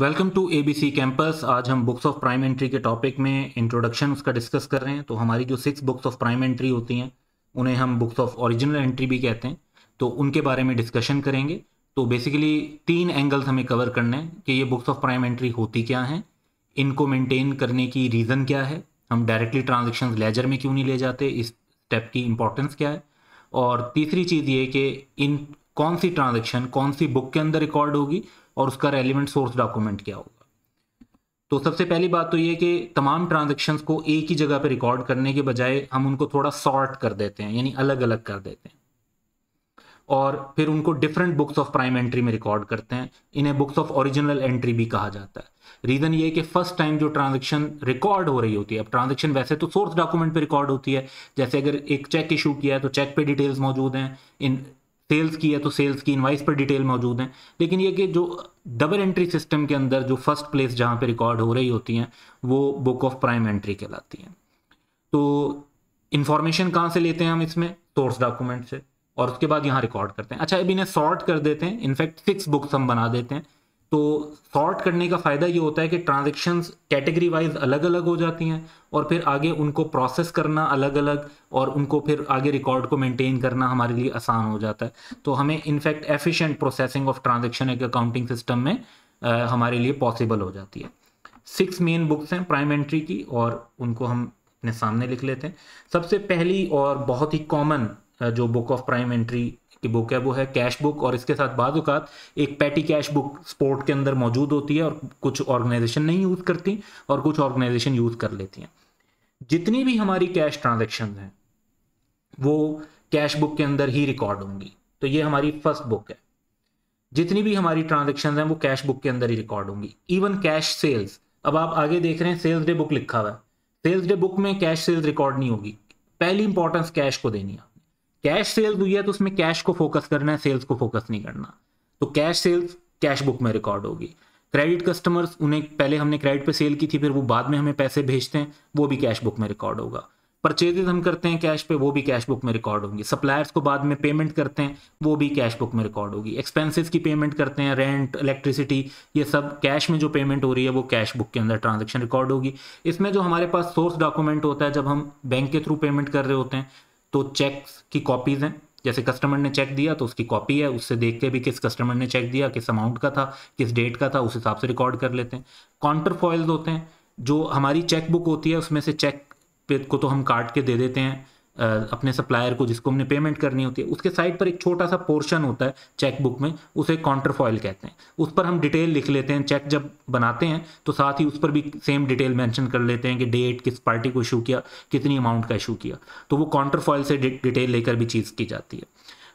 welcome to A B C campus आज हम books of prime entry के topic में इंट्रोडक्शन उसका डिस्कस कर रहे हैं तो हमारी जो six books of prime entry होती हैं उन्हें हम बुक्स ऑफ ओरिजिनल एंट्री भी कहते हैं तो उनके बारे में डिस्कशन करेंगे तो बेसिकली तीन एंगल्स हमें कवर करने हैं कि ये बुक्स ऑफ प्राइम एंट्री होती क्या हैं इनको मेनटेन करने की रीज़न क्या है हम डायरेक्टली ट्रांजेक्शन लेजर में क्यों नहीं ले जाते इस स्टेप की इंपॉर्टेंस क्या है और तीसरी चीज़ ये कि इन कौन सी ट्रांजेक्शन कौन सी बुक के अंदर रिकॉर्ड होगी और उसका रेलिवेंट सोर्स डॉक्यूमेंट क्या होगा तो सबसे पहली बात तो ये कि तमाम ट्रांजेक्शन को एक ही जगह पर रिकॉर्ड करने के बजाय हम उनको थोड़ा सॉर्ट कर देते हैं यानी अलग अलग कर देते हैं और फिर उनको different books of prime entry में रिकॉर्ड करते हैं इन्हें बुक्स ऑफ ओरिजिनल एंट्री भी कहा जाता है रीज़न ये कि फर्स्ट टाइम जो ट्रांजेक्शन रिकॉर्ड हो रही होती है अब ट्रांजेक्शन वैसे तो सोर्स डॉक्यूमेंट पे रिकॉर्ड होती है जैसे अगर एक चेक इशू किया है तो चेक पे डिटेल्स मौजूद हैं इन सेल्स की है तो सेल्स की इन्वाइस पर डिटेल मौजूद है लेकिन ये कि जो डबल एंट्री सिस्टम के अंदर जो फर्स्ट प्लेस जहाँ पे रिकॉर्ड हो रही होती हैं वो बुक ऑफ प्राइम एंट्री कहलाती हैं तो इन्फॉर्मेशन कहाँ से लेते हैं हम इसमें सोर्स डॉक्यूमेंट से और उसके बाद यहाँ रिकॉर्ड करते हैं अच्छा अब इन्हें सॉर्ट कर देते हैं इनफैक्ट सिक्स बुक्स हम बना देते हैं तो सॉर्ट करने का फ़ायदा ये होता है कि ट्रांजेक्शन्स कैटेगरी वाइज अलग अलग हो जाती हैं और फिर आगे उनको प्रोसेस करना अलग अलग और उनको फिर आगे रिकॉर्ड को मेंटेन करना हमारे लिए आसान हो जाता है तो हमें in fact efficient processing of transaction एक अकाउंटिंग सिस्टम में आ, हमारे लिए पॉसिबल हो जाती है सिक्स मेन बुक्स हैं प्राइम एंट्री की और उनको हम अपने सामने लिख लेते हैं सबसे पहली और बहुत ही कॉमन जो बुक ऑफ प्राइम एंट्री की बुक है वो है कैश बुक और इसके साथ बाज़ात एक पैटी कैश बुक स्पोर्ट के अंदर मौजूद होती है और कुछ ऑर्गेनाइजेशन नहीं यूज़ करती और कुछ ऑर्गेनाइजेशन यूज़ कर लेती हैं जितनी भी हमारी कैश ट्रांजेक्शन हैं वो कैश बुक के अंदर ही रिकॉर्ड होंगी तो ये हमारी फर्स्ट बुक है जितनी भी हमारी ट्रांजेक्शन हैं वो कैश बुक के अंदर ही रिकॉर्ड होंगी इवन कैश सेल्स अब आप आगे देख रहे हैं सेल्स डे बुक लिखा हुआ है सेल्स डे बुक में कैश सेल्स रिकॉर्ड नहीं होगी पहली इंपॉर्टेंस कैश को देनी है कैश सेल्स हुई है तो उसमें कैश को फोकस करना है सेल्स को फोकस नहीं करना तो कैश सेल्स कैश बुक में रिकॉर्ड होगी क्रेडिट कस्टमर्स उन्हें पहले हमने क्रेडिट पे सेल की थी फिर वो बाद में हमें पैसे भेजते हैं वो भी कैश बुक में रिकॉर्ड होगा परचेजेज हम करते हैं कैश पे वो भी कैश बुक में रिकॉर्ड होंगी सप्लायर्स को बाद में पेमेंट करते हैं वो भी कैश बुक में रिकॉर्ड होगी एक्सपेंसेस की पेमेंट करते हैं रेंट इलेक्ट्रिसिटी ये सब कैश में जो पेमेंट हो रही है वो कैश बुक के अंदर ट्रांजेक्शन रिकॉर्ड होगी इसमें जो हमारे पास सोर्स डॉक्यूमेंट होता है जब हम बैंक के थ्रू पेमेंट कर रहे होते हैं तो चेक्स की कॉपीज़ हैं जैसे कस्टमर ने चेक दिया तो उसकी कॉपी है उससे देख के भी किस कस्टमर ने चेक दिया किस अमाउंट का था किस डेट का था उस हिसाब से रिकॉर्ड कर लेते हैं काउंटर फॉयल्स होते हैं जो हमारी चेक बुक होती है उसमें से चेक को तो हम काट के दे देते हैं अपने सप्लायर को जिसको हमने पेमेंट करनी होती है उसके साइड पर एक छोटा सा पोर्शन होता है चेकबुक में उसे कॉन्ट्रफॉइल कहते हैं उस पर हम डिटेल लिख लेते हैं चेक जब बनाते हैं तो साथ ही उस पर भी सेम डिटेल मेंशन कर लेते हैं कि डेट किस पार्टी को इशू किया कितनी अमाउंट का इशू किया तो वो कॉन्ट्रफॉइल से डिटेल लेकर भी चीज़ की जाती है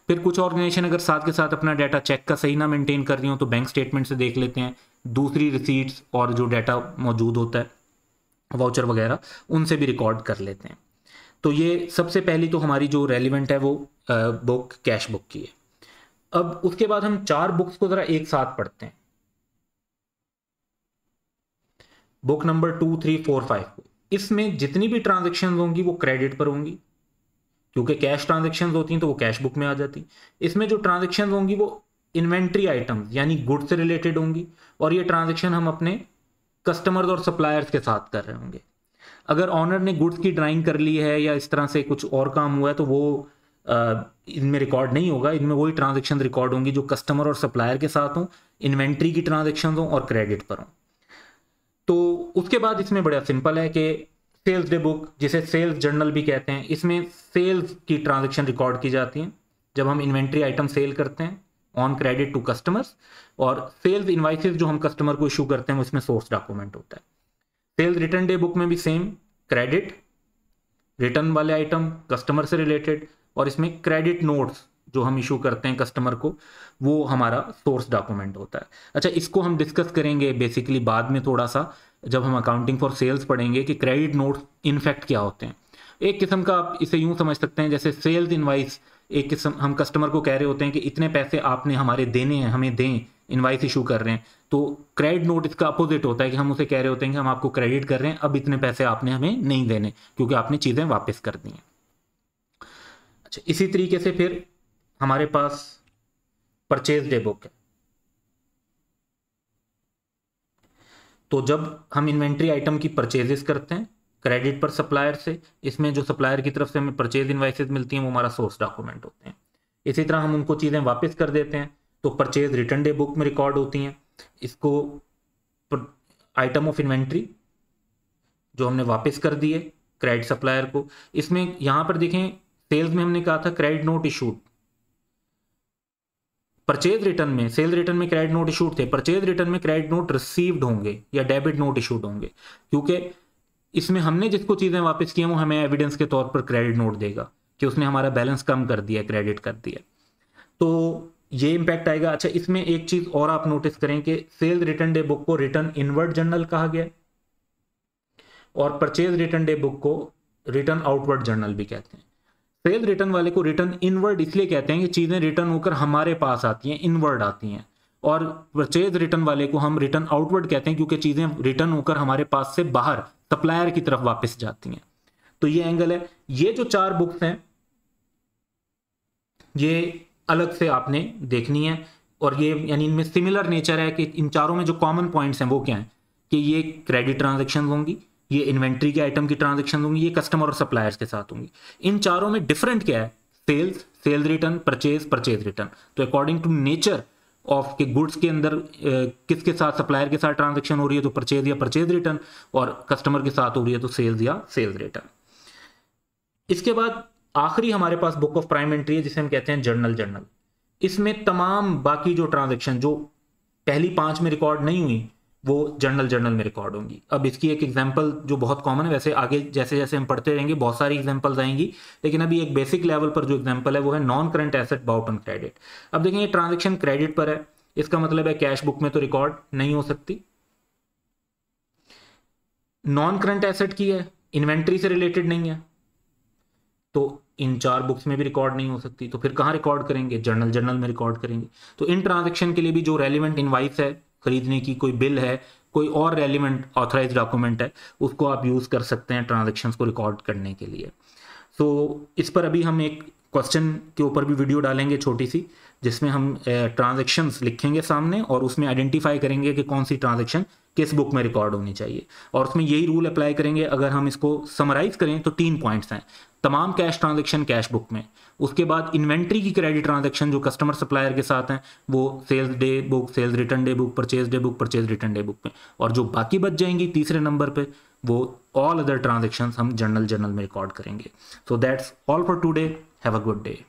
फिर कुछ ऑर्गेनाइजेशन अगर साथ के साथ अपना डाटा चेक का सही ना मेंटेन कर रही हो तो बैंक स्टेटमेंट से देख लेते हैं दूसरी रिसीट्स और जो डाटा मौजूद होता है वाउचर वगैरह उनसे भी रिकॉर्ड कर लेते हैं तो ये सबसे पहली तो हमारी जो रेलिवेंट है वो बुक कैश बुक की है अब उसके बाद हम चार बुक्स को ज़रा एक साथ पढ़ते हैं book number two three four five इसमें जितनी भी ट्रांजेक्शन होंगी वो क्रेडिट पर होंगी क्योंकि कैश ट्रांजेक्शन होती हैं तो वो कैश बुक में आ जाती इसमें जो ट्रांजेक्शन होंगी वो इन्वेंट्री आइटम्स यानी गुड्स से रिलेटेड होंगी और ये ट्रांजेक्शन हम अपने कस्टमर्स और सप्लायर्स के साथ कर रहे होंगे अगर ऑनर ने गुड्स की ड्राइंग कर ली है या इस तरह से कुछ और काम हुआ है तो वो इनमें रिकॉर्ड नहीं होगा इनमें वही ट्रांजेक्शन रिकॉर्ड होंगी जो कस्टमर और सप्लायर के साथ हों इन्वेंट्री की ट्रांजेक्शन हों और क्रेडिट पर हों तो उसके बाद इसमें बड़ा सिंपल है कि सेल्स डे बुक जिसे सेल्स जर्नल भी कहते हैं इसमें सेल्स की ट्रांजेक्शन रिकॉर्ड की जाती हैं जब हम इन्वेंट्री आइटम सेल करते हैं ऑन क्रेडिट टू कस्टमर्स और सेल्स इन्वाइसिस जो हम कस्टमर को इशू करते हैं उसमें सोर्स डॉक्यूमेंट होता है सेल्स रिटर्न डे बुक में भी सेम क्रेडिट रिटर्न वाले आइटम कस्टमर से रिलेटेड और इसमें क्रेडिट नोट्स जो हम इशू करते हैं कस्टमर को वो हमारा सोर्स डॉक्यूमेंट होता है अच्छा इसको हम डिस्कस करेंगे बेसिकली बाद में थोड़ा सा जब हम अकाउंटिंग फॉर सेल्स पढ़ेंगे कि क्रेडिट नोट्स इनफैक्ट क्या होते हैं एक किस्म का आप इसे यूं समझ सकते हैं जैसे सेल्स इनवाइस एक किस्म हम कस्टमर को कह रहे होते हैं कि इतने पैसे आपने हमारे देने हैं हमें दें इन्वाइस इशू कर रहे हैं तो क्रेडिट नोट इसका अपोजिट होता है कि हम उसे कह रहे होते हैं कि हम आपको क्रेडिट कर रहे हैं अब इतने पैसे आपने हमें नहीं देने क्योंकि आपने चीज़ें वापस कर दी हैं अच्छा इसी तरीके से फिर हमारे पास परचेज डे बुक है तो जब हम इन्वेंट्री आइटम की परचेजेस करते हैं क्रेडिट पर सप्लायर से इसमें जो सप्लायर की तरफ से हमें परचेज इन्वाइसेज मिलती हैं वो हमारा सोर्स डॉक्यूमेंट होते हैं इसी तरह हम उनको चीज़ें वापस कर देते हैं तो परचेज रिटर्न डे बुक में रिकॉर्ड होती हैं इसको आइटम ऑफ इन्वेंट्री जो हमने वापस कर दिए क्रेडिट सप्लायर को इसमें यहां पर देखें सेल्स में हमने कहा था credit note issued purchase return में सेल रिटर्न में क्रेडिट नोट इशूड थे परचेज रिटर्न में क्रेडिट नोट रिसीव्ड होंगे या डेबिट नोट इशूड होंगे क्योंकि इसमें हमने जिसको चीज़ें वापस की वो हमें एविडेंस के तौर पर क्रेडिट नोट देगा कि उसने हमारा बैलेंस कम कर दिया क्रेडिट कर दिया तो ये इम्पैक्ट आएगा अच्छा इसमें एक चीज और आप नोटिस करें कि सेल रिटर्न डे बुक को रिटर्न इनवर्ड जर्नल कहा गया और परचेज रिटर्न डे बुक को रिटर्न आउटवर्ड जर्नल भी कहते हैं सेल रिटर्न वाले को रिटर्न इनवर्ड इसलिए कहते हैं कि चीज़ें रिटर्न होकर हमारे पास आती हैं इनवर्ड आती हैं और परचेज रिटर्न वाले को हम रिटर्न आउटवर्ड कहते हैं क्योंकि चीज़ें रिटर्न होकर हमारे पास से बाहर सप्लायर की तरफ वापस जाती हैं तो ये एंगल है ये जो चार बुक्स हैं ये अलग से आपने देखनी है और ये यानी इनमें सिमिलर नेचर है कि इन चारों में जो कॉमन पॉइंट्स हैं वो क्या हैं कि ये क्रेडिट ट्रांजेक्शन होंगी ये इन्वेंट्री के आइटम की ट्रांजेक्शन होंगी ये कस्टमर और सप्लायर्स के साथ होंगी इन चारों में डिफरेंट क्या है sales sales return purchase purchase return तो अकॉर्डिंग टू नेचर ऑफ के गुड्स के अंदर ए, किसके साथ सप्लायर के साथ ट्रांजेक्शन हो रही है तो परचेज या परचेज रिटर्न और कस्टमर के साथ हो रही है तो सेल्स या सेल्स रिटर्न इसके बाद आखिरी हमारे पास बुक ऑफ प्राइम एंट्री है जिसे हम कहते हैं जर्नल जर्नल इसमें तमाम बाकी जो ट्रांजेक्शन जो पहली पांच में रिकॉर्ड नहीं हुई वो जर्नल जर्नल में रिकॉर्ड होंगी अब इसकी एक एग्जाम्पल जो बहुत कॉमन है वैसे आगे जैसे जैसे हम पढ़ते रहेंगे बहुत सारी एग्जाम्पल्स आएंगी लेकिन अभी एक बेसिक लेवल पर जो एग्जाम्पल है वो है non current asset bought on credit अब देखें ये ट्रांजेक्शन क्रेडिट पर है इसका मतलब है कैश बुक में तो रिकॉर्ड नहीं हो सकती नॉन करंट एसेट की है इन्वेंट्री से रिलेटेड नहीं है तो इन चार बुक्स में भी रिकॉर्ड नहीं हो सकती तो फिर कहाँ रिकॉर्ड करेंगे जर्नल जर्नल में रिकॉर्ड करेंगे तो इन ट्रांजेक्शन के लिए भी जो रेलिवेंट इन्वाइस है खरीदने की कोई बिल है कोई और रेलिवेंट ऑथराइज डॉक्यूमेंट है उसको आप यूज़ कर सकते हैं ट्रांजेक्शन को रिकॉर्ड करने के लिए तो इस पर अभी हम एक क्वेश्चन के ऊपर भी वीडियो डालेंगे छोटी सी जिसमें हम ट्रांजेक्शन्स लिखेंगे सामने और उसमें आइडेंटिफाई करेंगे कि कौन सी ट्रांजेक्शन किस बुक में रिकॉर्ड होनी चाहिए और उसमें यही रूल अप्लाई करेंगे अगर हम इसको समराइज करें तो तीन पॉइंट्स हैं तमाम कैश ट्रांजेक्शन कैश बुक में उसके बाद इन्वेंट्री की क्रेडिट ट्रांजेक्शन जो कस्टमर सप्लायर के साथ हैं वो sales day book sales return day book purchase day book purchase return day book में और जो बाकी बच जाएंगी तीसरे नंबर पर वो ऑल अदर ट्रांजेक्शन हम जनरल जर्नल में रिकॉर्ड करेंगे so that's all for today have a good day